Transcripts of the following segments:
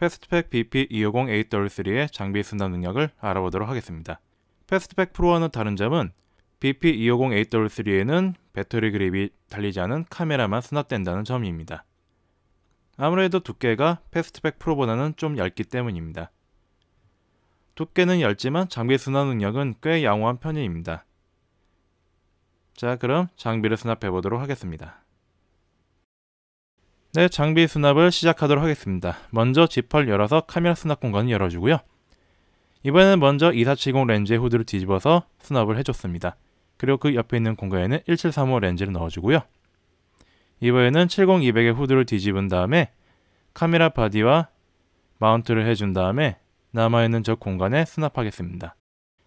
패스트팩 b p 2 5 0 a w 3의 장비 순환 능력을 알아보도록 하겠습니다. 패스트팩 프로와는 다른 점은 BP250-8W3에는 배터리 그립이 달리지 않은 카메라만 수납된다는 점입니다. 아무래도 두께가 패스트백 프로보다는 좀 얇기 때문입니다. 두께는 얇지만 장비 수납 능력은 꽤 양호한 편입니다. 자 그럼 장비를 수납해 보도록 하겠습니다. 네, 장비 수납을 시작하도록 하겠습니다. 먼저 지퍼를 열어서 카메라 수납 공간을 열어주고요. 이번에는 먼저 2470 렌즈의 후드를 뒤집어서 수납을 해줬습니다. 그리고 그 옆에 있는 공간에는 1735 렌즈를 넣어주고요. 이번에는 70200의 후드를 뒤집은 다음에 카메라 바디와 마운트를 해준 다음에 남아있는 저 공간에 수납하겠습니다.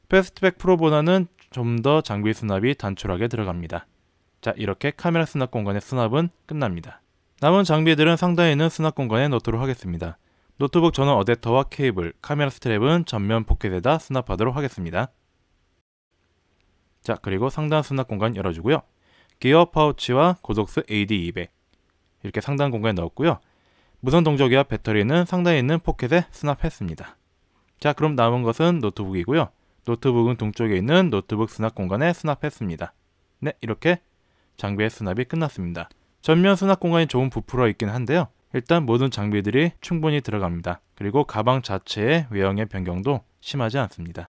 패스트백 프로보다는 좀 더 장비 수납이 단출하게 들어갑니다. 자, 이렇게 카메라 수납 공간의 수납은 끝납니다. 남은 장비들은 상단에 있는 수납 공간에 넣도록 하겠습니다. 노트북 전원 어댑터와 케이블, 카메라 스트랩은 전면 포켓에다 수납하도록 하겠습니다. 자, 그리고 상단 수납 공간 열어주고요. 기어 파우치와 고독스 AD200 이렇게 상단 공간에 넣었고요. 무선 동적이와 배터리는 상단에 있는 포켓에 수납했습니다. 자, 그럼 남은 것은 노트북이고요. 노트북은 동쪽에 있는 노트북 수납 공간에 수납했습니다. 네, 이렇게 장비의 수납이 끝났습니다. 전면 수납 공간이 조금 부풀어 있긴 한데요. 일단 모든 장비들이 충분히 들어갑니다. 그리고 가방 자체의 외형의 변경도 심하지 않습니다.